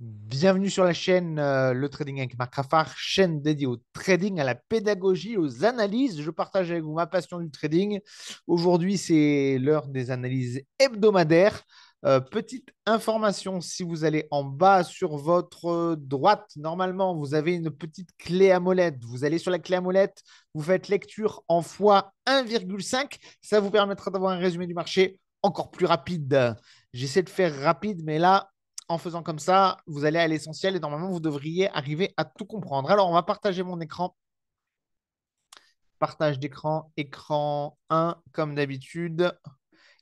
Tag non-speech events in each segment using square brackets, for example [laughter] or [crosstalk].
Bienvenue sur la chaîne euh, Le Trading avec Marc Raffard, chaîne dédiée au trading, à la pédagogie, aux analyses. Je partage avec vous ma passion du trading. Aujourd'hui, c'est l'heure des analyses hebdomadaires. Euh, petite information, si vous allez en bas sur votre droite, normalement, vous avez une petite clé à molette. Vous allez sur la clé à molette, vous faites lecture en fois 1,5. Ça vous permettra d'avoir un résumé du marché encore plus rapide. J'essaie de faire rapide, mais là, en faisant comme ça, vous allez à l'essentiel et normalement, vous devriez arriver à tout comprendre. Alors, on va partager mon écran. Partage d'écran, écran 1, comme d'habitude.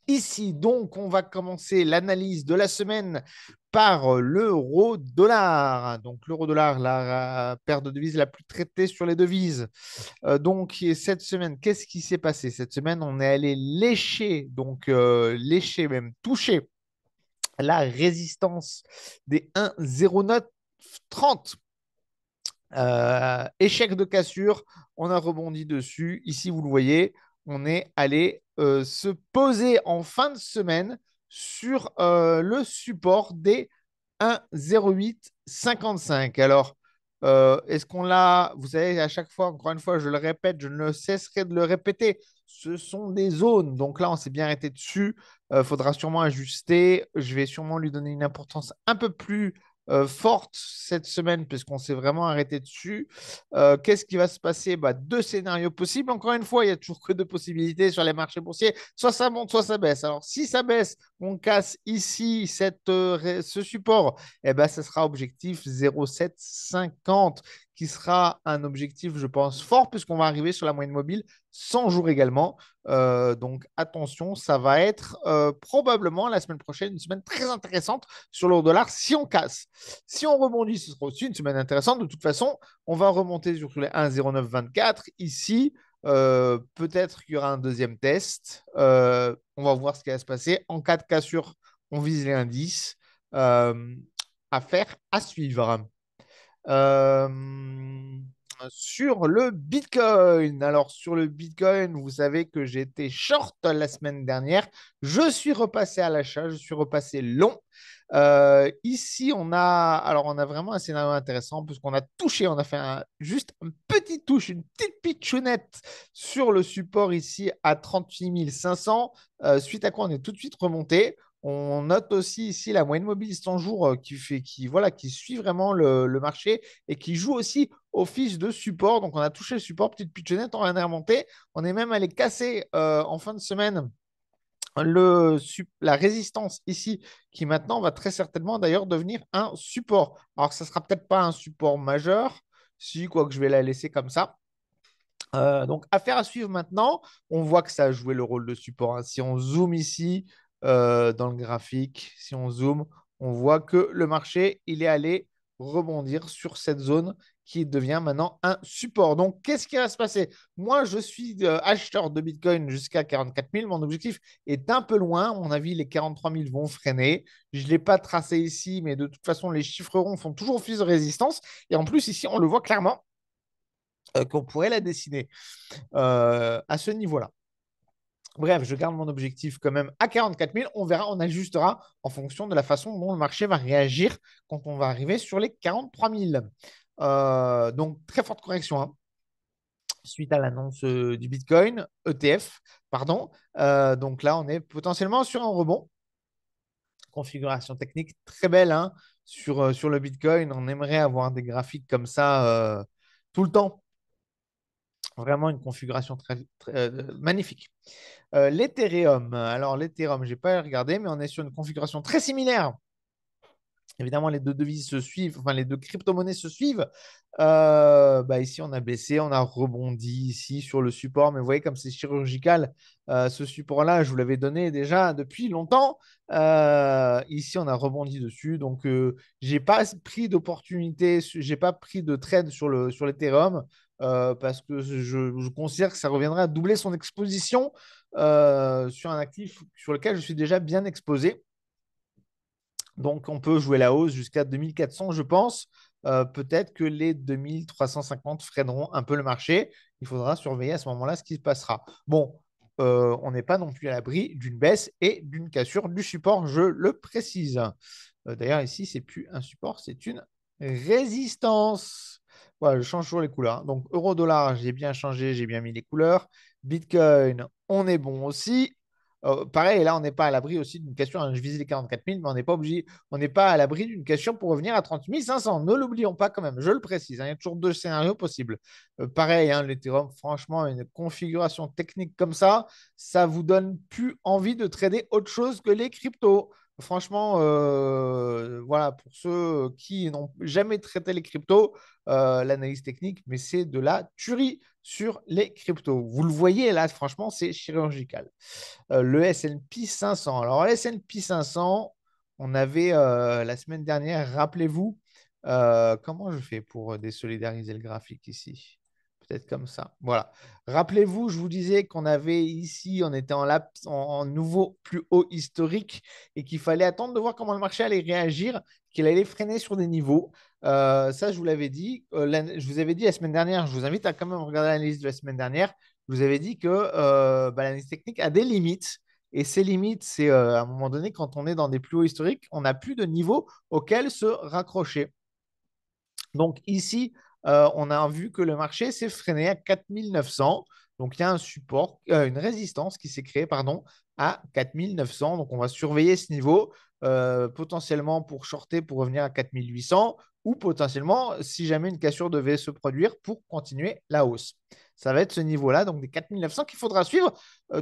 Ici, donc, on va commencer l'analyse de la semaine par l'euro-dollar. Donc, l'euro-dollar, la paire de devises la plus traitée sur les devises. Euh, donc, cette semaine, qu'est-ce qui s'est passé Cette semaine, on est allé lécher, donc euh, lécher, même toucher la résistance des 1-0-30. Euh, échec de cassure, on a rebondi dessus. Ici, vous le voyez, on est allé euh, se poser en fin de semaine sur euh, le support des 1,0855. Alors, euh, est-ce qu'on l'a, vous savez, à chaque fois, encore une fois, je le répète, je ne cesserai de le répéter, ce sont des zones. Donc là, on s'est bien arrêté dessus. Il euh, faudra sûrement ajuster. Je vais sûrement lui donner une importance un peu plus euh, forte cette semaine, puisqu'on s'est vraiment arrêté dessus. Qu'est-ce qui va se passer bah, Deux scénarios possibles. Encore une fois, il n'y a toujours que deux possibilités sur les marchés boursiers. Soit ça monte, soit ça baisse. Alors, si ça baisse, on casse ici cette, euh, ce support, et eh ben, ce sera objectif 0,750 qui sera un objectif, je pense, fort puisqu'on va arriver sur la moyenne mobile 100 jours également. Euh, donc attention, ça va être euh, probablement la semaine prochaine une semaine très intéressante sur l'euro dollar si on casse. Si on rebondit, ce sera aussi une semaine intéressante. De toute façon, on va remonter sur les 1,0924 ici. Euh, peut-être qu'il y aura un deuxième test. Euh, on va voir ce qui va se passer. En cas de cassure, on vise les indices. à euh, faire, à suivre sur le Bitcoin. Alors sur le Bitcoin, vous savez que j'étais short la semaine dernière. Je suis repassé à l'achat, je suis repassé long. Euh, ici, on a, alors on a vraiment un scénario intéressant puisqu'on a touché, on a fait un, juste une petite touche, une petite pitchounette sur le support ici à 38 500, euh, suite à quoi on est tout de suite remonté. On note aussi ici la moyenne mobile 100 jours euh, qui, fait, qui, voilà, qui suit vraiment le, marché et qui joue aussi office de support. Donc on a touché le support, petite pitchonnette, on a remonté. On est même allé casser euh, en fin de semaine la résistance ici, qui maintenant va très certainement d'ailleurs devenir un support. Alors ça ne sera peut-être pas un support majeur, si, que je vais la laisser comme ça. Euh, donc, affaire à suivre maintenant. On voit que ça a joué le rôle de support. Hein. Si on zoome ici, euh, dans le graphique, si on zoome, on voit que le marché, il est allé rebondir sur cette zone qui devient maintenant un support. Donc, qu'est-ce qui va se passer Moi, je suis euh, acheteur de Bitcoin jusqu'à 44 000. Mon objectif est un peu loin. À mon avis, les 43 000 vont freiner. Je ne l'ai pas tracé ici, mais de toute façon, les chiffres ronds font toujours office de résistance. Et en plus, ici, on le voit clairement euh, qu'on pourrait la dessiner à ce niveau-là. Bref, je garde mon objectif quand même à 44 000. On verra, on ajustera en fonction de la façon dont le marché va réagir quand on va arriver sur les 43 000. Euh, donc, très forte correction hein. suite à l'annonce euh, du Bitcoin, ETF, pardon. Euh, donc là, on est potentiellement sur un rebond. Configuration technique très belle hein. sur, sur le Bitcoin. On aimerait avoir des graphiques comme ça tout le temps Vraiment une configuration très, euh, magnifique. Euh, L'Ethereum. Alors, l'Ethereum, je n'ai pas regardé, mais on est sur une configuration très similaire. Évidemment, les deux devises se suivent, enfin, les deux crypto-monnaies se suivent. Euh, bah, ici, on a baissé, on a rebondi ici sur le support, mais vous voyez comme c'est chirurgical. Euh, ce support-là, je vous l'avais donné déjà depuis longtemps. ici, on a rebondi dessus. Donc, j'ai je n'ai pas pris d'opportunité, je n'ai pas pris de trade sur l'Ethereum. Le, sur euh, parce que je, considère que ça reviendrait à doubler son exposition euh, sur un actif sur lequel je suis déjà bien exposé. Donc on peut jouer la hausse jusqu'à 2400, je pense. Euh, peut-être que les 2350 freineront un peu le marché. Il faudra surveiller à ce moment-là ce qui se passera. Bon, on n'est pas non plus à l'abri d'une baisse et d'une cassure du support, je le précise. D'ailleurs, ici, ce n'est plus un support, c'est une résistance je change toujours les couleurs. Hein. Donc, euro-dollar, j'ai bien changé, j'ai bien mis les couleurs. Bitcoin, on est bon aussi. Euh, pareil, là, on n'est pas à l'abri aussi d'une question. Hein. je vise les 44 000, mais on n'est pas obligé. On n'est pas à l'abri d'une question pour revenir à 30 500. Ne l'oublions pas quand même. Je le précise. Hein. il y a toujours deux scénarios possibles. Euh, pareil, l'Ethereum, franchement, une configuration technique comme ça, ça vous donne plus envie de trader autre chose que les cryptos. Franchement, euh, voilà, pour ceux qui n'ont jamais traité les cryptos, euh, l'analyse technique, mais c'est de la tuerie sur les cryptos. Vous le voyez là, franchement, c'est chirurgical. Euh, le S&P 500. Alors, le S&P 500, on avait la semaine dernière, rappelez-vous, comment je fais pour désolidariser le graphique ici comme ça. Voilà. Rappelez-vous, je vous disais qu'on avait ici, on était en, en, nouveau plus haut historique et qu'il fallait attendre de voir comment le marché allait réagir, qu'il allait freiner sur des niveaux. Euh, ça, je vous l'avais dit. Euh, je vous avais dit la semaine dernière, je vous invite à quand même regarder l'analyse de la semaine dernière. Je vous avais dit que euh, bah, l'analyse technique a des limites. Et ces limites, c'est à un moment donné, quand on est dans des plus hauts historiques, on n'a plus de niveau auquel se raccrocher. Donc ici, euh, on a vu que le marché s'est freiné à 4900. Donc, il y a un support, euh, une résistance qui s'est créée pardon, à 4900. Donc, on va surveiller ce niveau euh, potentiellement pour shorter, pour revenir à 4800 ou potentiellement, si jamais une cassure devait se produire, pour continuer la hausse. Ça va être ce niveau-là, donc des 4900 qu'il faudra suivre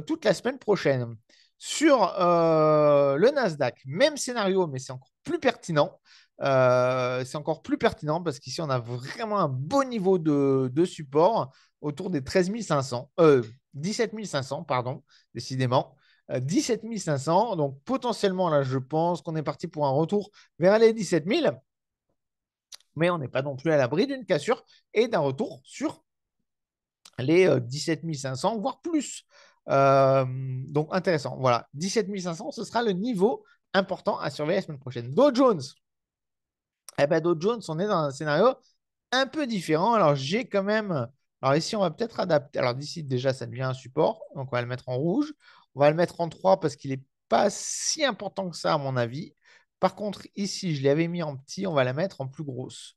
toute la semaine prochaine. Sur le Nasdaq, même scénario, mais c'est encore plus pertinent euh, c'est encore plus pertinent parce qu'ici, on a vraiment un beau niveau de, support autour des 13 500, 17 500, pardon, décidément. 17 euh, 500, donc potentiellement, là, je pense qu'on est parti pour un retour vers les 17 000, mais on n'est pas non plus à l'abri d'une cassure et d'un retour sur les 17 euh, 500, voire plus. donc intéressant. Voilà, 17 500, ce sera le niveau important à surveiller la semaine prochaine. Dow Jones, eh bien, Dow Jones, on est dans un scénario un peu différent. Alors, j'ai quand même. Alors, ici, on va peut-être adapter. Alors, d'ici, déjà, ça devient un support. Donc, on va le mettre en rouge. On va le mettre en 3 parce qu'il n'est pas si important que ça, à mon avis. Par contre, ici, je l'avais mis en petit. On va la mettre en plus grosse.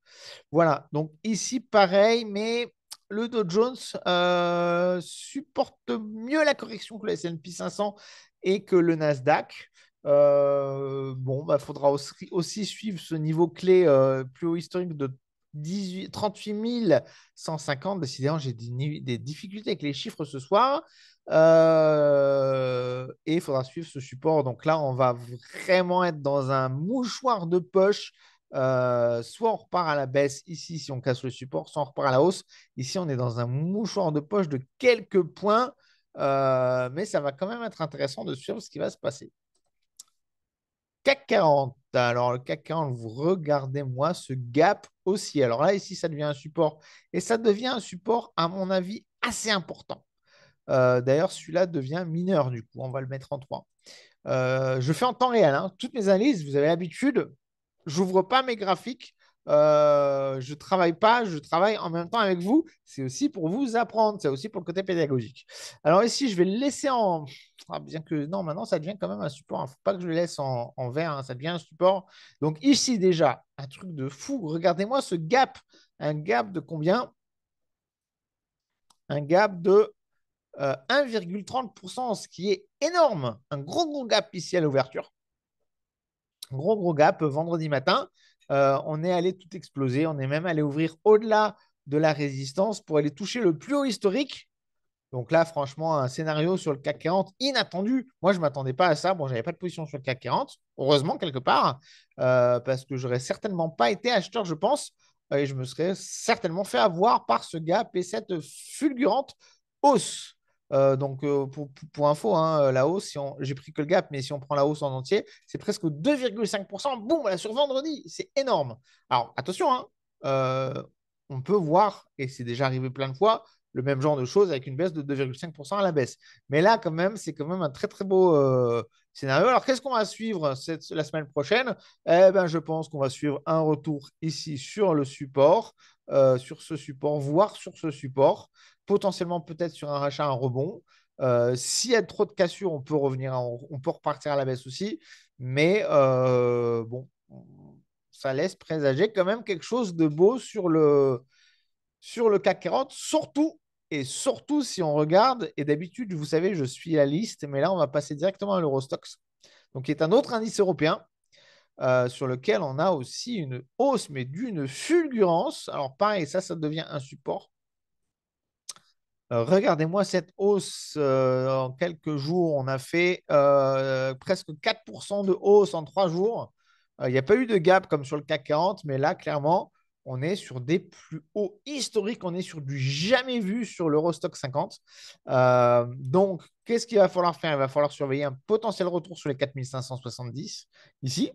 Voilà. Donc, ici, pareil, mais le Dow Jones euh, supporte mieux la correction que le S&P 500 et que le Nasdaq. Euh, bon, bah, faudra aussi, suivre ce niveau clé euh, plus haut historique de 18, 38 150. Décidément, j'ai des, difficultés avec les chiffres ce soir. Euh, et il faudra suivre ce support. Donc là, on va vraiment être dans un mouchoir de poche. soit on repart à la baisse ici si on casse le support, soit on repart à la hausse. Ici, on est dans un mouchoir de poche de quelques points. mais ça va quand même être intéressant de suivre ce qui va se passer. CAC 40. Alors, le CAC 40, vous regardez-moi ce gap aussi. Alors là, ici, ça devient un support. Et ça devient un support, à mon avis, assez important. Euh, d'ailleurs, celui-là devient mineur, du coup. On va le mettre en 3. Euh, je fais en temps réel. Hein. Toutes mes analyses, vous avez l'habitude, j'ouvre pas mes graphiques. Euh, je ne travaille pas, je travaille en même temps avec vous. C'est aussi pour vous apprendre, c'est aussi pour le côté pédagogique. Alors ici, je vais le laisser en... Ah, bien que non, maintenant, ça devient quand même un support. Il ne faut pas que je le laisse en, en vert, hein, ça devient un support. Donc ici déjà, un truc de fou. Regardez-moi ce gap. Un gap de combien Un gap de 1,30%, euh, ce qui est énorme. Un gros, gros gap ici à l'ouverture. Gros, gros gap euh, vendredi matin. Euh, on est allé tout exploser. On est même allé ouvrir au-delà de la résistance pour aller toucher le plus haut historique. Donc là, franchement, un scénario sur le CAC 40 inattendu. Moi, je ne m'attendais pas à ça. Bon, j'avais pas de position sur le CAC 40, heureusement, quelque part, euh, parce que j'aurais certainement pas été acheteur, je pense, et je me serais certainement fait avoir par ce gap et cette fulgurante hausse. Euh, donc, euh, pour, info, hein, euh, la hausse, on... j'ai pris que le gap, mais si on prend la hausse en entier, c'est presque 2,5%. Boum, sur vendredi, c'est énorme. Alors, attention, hein, on peut voir, et c'est déjà arrivé plein de fois, le même genre de choses avec une baisse de 2,5% à la baisse. Mais là, quand même, c'est quand même un très, très beau scénario. Alors, qu'est-ce qu'on va suivre la semaine prochaine Eh bien, je pense qu'on va suivre un retour ici sur le support. Euh, sur ce support, voire sur ce support, potentiellement peut-être sur un rachat, un rebond. si euh, S'il y a trop de cassures, on peut revenir, on repartir à la baisse aussi, mais euh, bon, ça laisse présager quand même quelque chose de beau sur le, sur CAC 40, surtout et surtout si on regarde, et d'habitude, vous savez, je suis la liste, mais là, on va passer directement à l'Eurostox, donc qui est un autre indice européen euh, sur lequel on a aussi une hausse, mais d'une fulgurance. Alors pareil, ça, ça devient un support. Euh, regardez-moi cette hausse. Euh, en quelques jours, on a fait presque 4% de hausse en trois jours. Il n'y a pas eu de gap comme sur le CAC 40, mais là, clairement, on est sur des plus hauts historiques. On est sur du jamais vu sur l'Eurostock 50. donc, qu'est-ce qu'il va falloir faire Il va falloir surveiller un potentiel retour sur les 4570 ici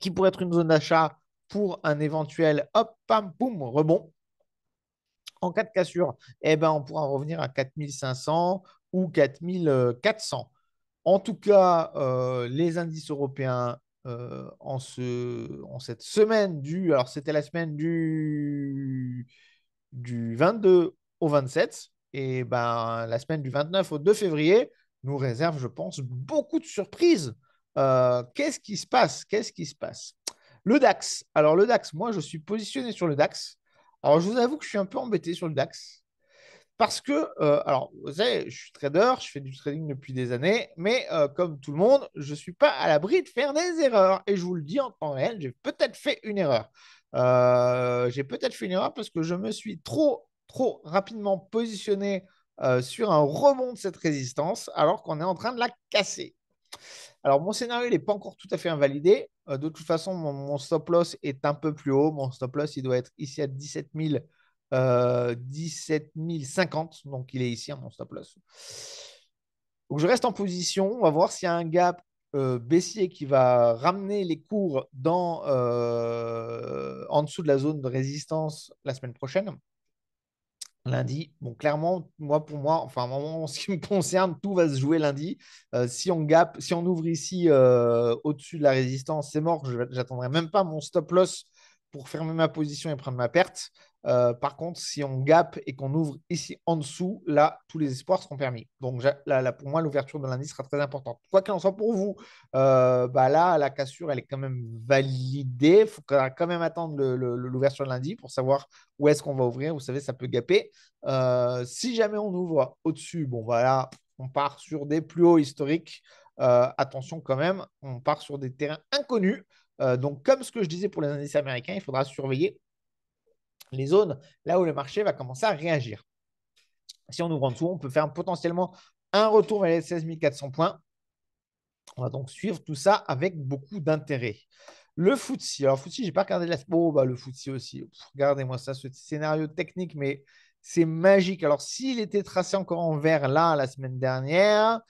qui pourrait être une zone d'achat pour un éventuel hop, pam, boum, rebond. En cas de cassure, eh ben, on pourra revenir à 4500 ou 4400. En tout cas, euh, les indices européens euh, en, en cette semaine du. Alors, c'était la semaine du, du 22 au 27. Et ben, la semaine du 29 au 2 février nous réserve, je pense, beaucoup de surprises. Euh, qu'est-ce qui se passe Qu'est-ce qui se passe Le DAX. Alors, le DAX, moi, je suis positionné sur le DAX. Alors, je vous avoue que je suis un peu embêté sur le DAX. Parce que, euh, alors, vous savez, je suis trader, je fais du trading depuis des années, mais euh, comme tout le monde, je ne suis pas à l'abri de faire des erreurs. Et je vous le dis en temps réel, j'ai peut-être fait une erreur. j'ai peut-être fait une erreur parce que je me suis trop, trop rapidement positionné sur un rebond de cette résistance alors qu'on est en train de la casser. Alors, mon scénario, n'est pas encore tout à fait invalidé. Euh, de toute façon, mon, stop loss est un peu plus haut. Mon stop loss, il doit être ici à 17 050. Euh, Donc, il est ici, hein, mon stop loss. Donc, je reste en position. On va voir s'il y a un gap euh, baissier qui va ramener les cours dans, en dessous de la zone de résistance la semaine prochaine lundi. Bon, clairement, moi, pour moi, enfin, [laughs] en ce qui me concerne, tout va se jouer lundi. Euh, si on gap, si on ouvre ici euh, au-dessus de la résistance, c'est mort. Je n'attendrai même pas mon stop loss pour fermer ma position et prendre ma perte. Euh, par contre, si on gap et qu'on ouvre ici en dessous, là, tous les espoirs seront permis. Donc là, pour moi, l'ouverture de lundi sera très importante. Quoi qu'il en soit pour vous, euh, bah là, la cassure, elle est quand même validée. Il faudra quand même attendre l'ouverture de lundi pour savoir où est-ce qu'on va ouvrir. Vous savez, ça peut gaper. Euh, si jamais on ouvre au-dessus, bon, voilà, bah on part sur des plus hauts historiques. attention quand même, on part sur des terrains inconnus. donc, comme ce que je disais pour les indices américains, il faudra surveiller les zones là où le marché va commencer à réagir. Si on ouvre en dessous, on peut faire potentiellement un retour vers les 16 400 points. On va donc suivre tout ça avec beaucoup d'intérêt. Le FTSE, alors je j'ai pas regardé la... Oh, bah, le FTSE aussi, regardez-moi ça, ce scénario technique, mais c'est magique. Alors, s'il était tracé encore en vert là la semaine dernière,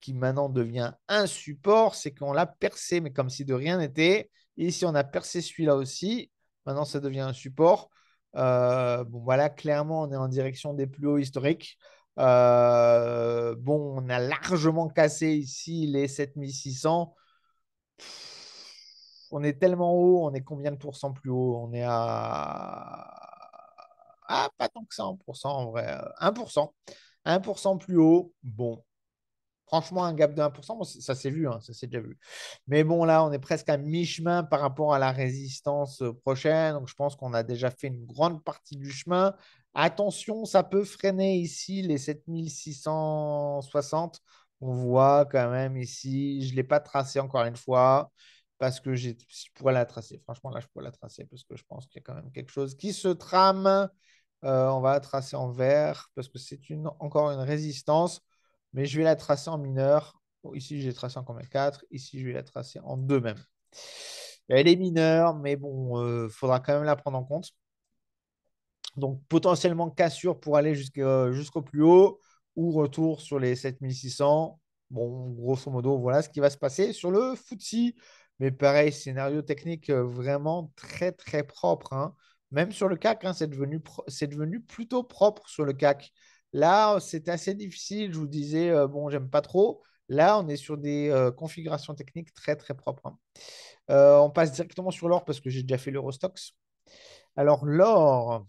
qui maintenant devient un support, c'est qu'on l'a percé, mais comme si de rien n'était. Et ici, on a percé celui-là aussi. Maintenant, ça devient un support. Euh, bon, voilà, clairement, on est en direction des plus hauts historiques. Euh, bon, on a largement cassé ici les 7600. On est tellement haut, on est combien de pourcents plus haut On est à. Ah, pas tant que ça en pourcent en vrai. 1%. Euh, 1% plus haut. Bon, Franchement, un gap de 1%, ça s'est vu, hein, ça s'est déjà vu. Mais bon, là, on est presque à mi-chemin par rapport à la résistance euh, prochaine. Donc, je pense qu'on a déjà fait une grande partie du chemin. Attention, ça peut freiner ici les 7660. On voit quand même ici, je ne l'ai pas tracé encore une fois parce que je pourrais la tracer. Franchement, là, je pourrais la tracer parce que je pense qu'il y a quand même quelque chose qui se trame. Euh, on va la tracer en vert parce que c'est une, encore une résistance mais je vais la tracer en mineur. Oh, ici, je tracé en combien 4. Ici, je vais la tracer en 2 même. Elle est mineure, mais bon, il euh, faudra quand même la prendre en compte. Donc, potentiellement cassure pour aller euh, jusqu'au plus haut ou retour sur les 7600. Bon, grosso modo, voilà ce qui va se passer sur le FTSE. Mais pareil, scénario technique euh, vraiment très, très propre. Hein. Même sur le CAC, hein, c'est devenu, plutôt propre sur le CAC. Là, c'est assez difficile. Je vous disais, bon, euh, bon, j'aime pas trop. Là, on est sur des euh, configurations techniques très, très propres. Hein. Euh, on passe directement sur l'or parce que j'ai déjà fait l'Eurostox. Alors, l'or,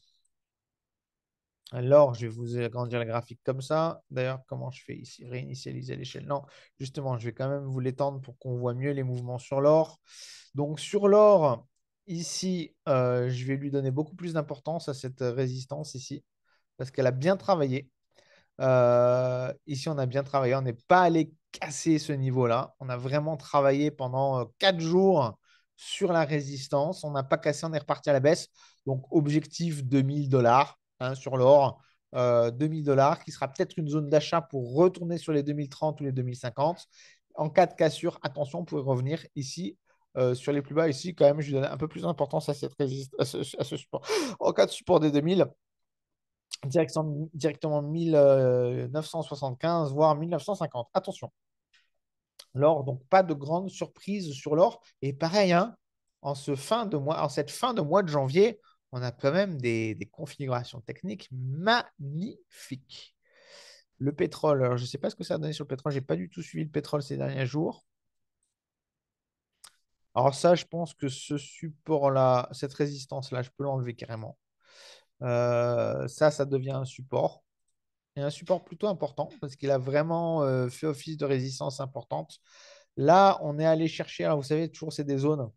l'or, je vais vous agrandir le graphique comme ça. D'ailleurs, comment je fais ici Réinitialiser l'échelle Non, justement, je vais quand même vous l'étendre pour qu'on voit mieux les mouvements sur l'or. Donc, sur l'or, ici, je vais lui donner beaucoup plus d'importance à cette résistance ici parce qu'elle a bien travaillé. Euh, ici, on a bien travaillé. On n'est pas allé casser ce niveau-là. On a vraiment travaillé pendant euh, quatre jours sur la résistance. On n'a pas cassé, on est reparti à la baisse. Donc, objectif 2000 dollars hein, sur l'or. 2000 euh, dollars qui sera peut-être une zone d'achat pour retourner sur les 2030 ou les 2050. En cas de cassure, attention, on pourrait revenir ici sur les plus bas. Ici, quand même, je lui donne un peu plus d'importance à, ce, à ce support. En cas de support des 2000, directement, 1975, euh, voire 1950. Attention. L'or, donc pas de grande surprise sur l'or. Et pareil, hein, en, ce fin de mois, en cette fin de mois de janvier, on a quand même des, des configurations techniques magnifiques. Le pétrole, alors je ne sais pas ce que ça a donné sur le pétrole, je n'ai pas du tout suivi le pétrole ces derniers jours. Alors ça, je pense que ce support-là, cette résistance-là, je peux l'enlever carrément. Euh, ça, ça devient un support. Et un support plutôt important parce qu'il a vraiment euh, fait office de résistance importante. Là, on est allé chercher, vous savez, toujours c'est des zones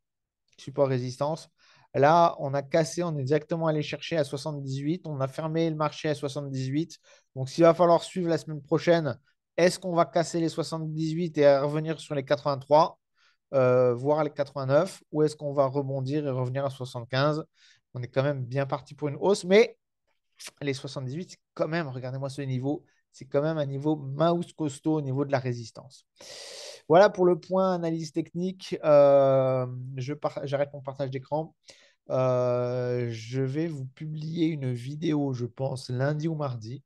support résistance. Là, on a cassé, on est exactement allé chercher à 78. On a fermé le marché à 78. Donc, s'il va falloir suivre la semaine prochaine, est-ce qu'on va casser les 78 et revenir sur les 83, euh, voire les 89, ou est-ce qu'on va rebondir et revenir à 75 on est quand même bien parti pour une hausse, mais les 78, quand même, regardez-moi ce niveau, c'est quand même un niveau mouse costaud au niveau de la résistance. Voilà pour le point analyse technique. Euh, j'arrête mon partage d'écran. Euh, je vais vous publier une vidéo, je pense, lundi ou mardi.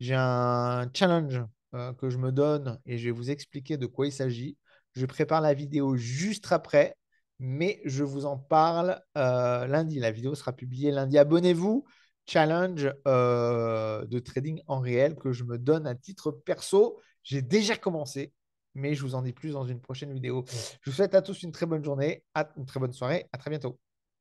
J'ai un challenge euh, que je me donne et je vais vous expliquer de quoi il s'agit. Je prépare la vidéo juste après mais je vous en parle euh, lundi. La vidéo sera publiée lundi. Abonnez-vous. Challenge euh, de trading en réel que je me donne à titre perso. J'ai déjà commencé, mais je vous en dis plus dans une prochaine vidéo. Je vous souhaite à tous une très bonne journée, à une très bonne soirée. À très bientôt.